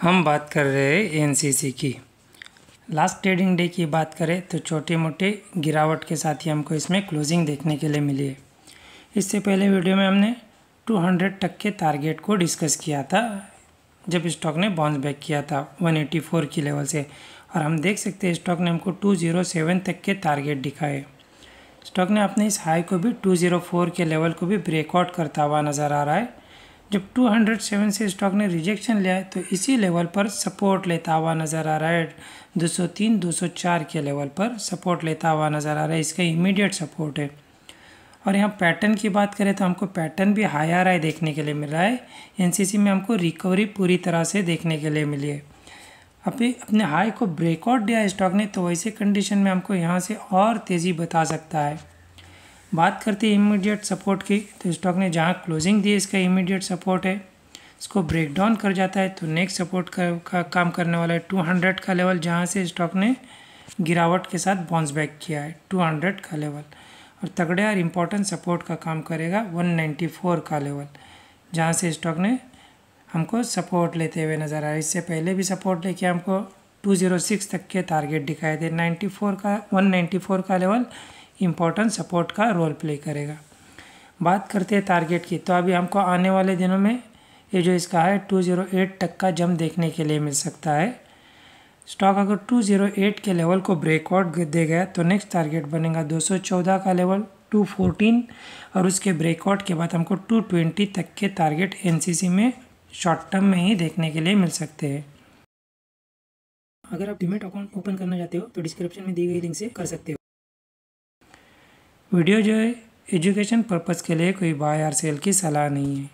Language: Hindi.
हम बात कर रहे हैं एनसीसी की लास्ट ट्रेडिंग डे की बात करें तो छोटी मोटी गिरावट के साथ ही हमको इसमें क्लोजिंग देखने के लिए मिली है इससे पहले वीडियो में हमने 200 तक के टारगेट को डिस्कस किया था जब स्टॉक ने बाउंस बैक किया था 184 की लेवल से और हम देख सकते हैं स्टॉक ने हमको 207 तक के टारगेट दिखाए स्टॉक ने अपने इस हाई को भी 204 के लेवल को भी ब्रेकआउट करता हुआ नज़र आ रहा है जब 207 से स्टॉक ने रिजेक्शन लिया तो इसी लेवल पर सपोर्ट लेता हुआ नज़र आ रहा है 203 204 के लेवल पर सपोर्ट लेता हुआ नज़र आ रहा है इसका इमीडिएट सपोर्ट है और यहाँ पैटर्न की बात करें तो हमको पैटर्न भी हाई आ रहा है देखने के लिए मिल रहा है एनसीसी में हमको रिकवरी पूरी तरह से देखने के लिए मिली है अभी अपने हाई को ब्रेकआउट दिया स्टॉक ने तो वैसे कंडीशन में हमको यहाँ से और तेज़ी बता सकता है बात करते हैं इमीडिएट सपोर्ट की तो स्टॉक ने जहाँ क्लोजिंग दी इसका इमीडिएट सपोर्ट है इसको ब्रेक डाउन कर जाता है तो नेक्स्ट सपोर्ट का, का काम करने वाला है टू हंड्रेड का लेवल जहाँ से स्टॉक ने गिरावट के साथ बाउंस बैक किया है टू हंड्रेड का लेवल और तगड़े और इम्पोर्टेंट सपोर्ट का काम करेगा वन नाइन्टी फोर का लेवल जहाँ से स्टॉक ने हमको सपोर्ट लेते हुए नज़र आया इससे पहले भी सपोर्ट लेके हमको टू जीरो सिक्स तक के टारगेट दिखाए थे नाइन्टी फोर का वन नाइन्टी फोर का लेवल इम्पोर्टेंट सपोर्ट का रोल प्ले करेगा बात करते हैं टारगेट की तो अभी हमको आने वाले दिनों में ये जो इसका है टू ज़ीरो एट तक का जम देखने के लिए मिल सकता है स्टॉक अगर टू जीरो एट के लेवल को ब्रेकआउट दे गया तो नेक्स्ट टारगेट बनेगा दो सौ चौदह का लेवल टू फोर्टीन और उसके ब्रेकआउट के बाद हमको टू ट्वेंटी तक के टारगेट सी में शॉर्ट टर्म में ही देखने के लिए मिल सकते हैं अगर आप डिमेट अकाउंट ओपन करना चाहते हो तो डिस्क्रिप्शन में दी गई लिंक से कर सकते हो वीडियो जो है एजुकेशन पर्पज़ के लिए कोई बाय और सेल की सलाह नहीं है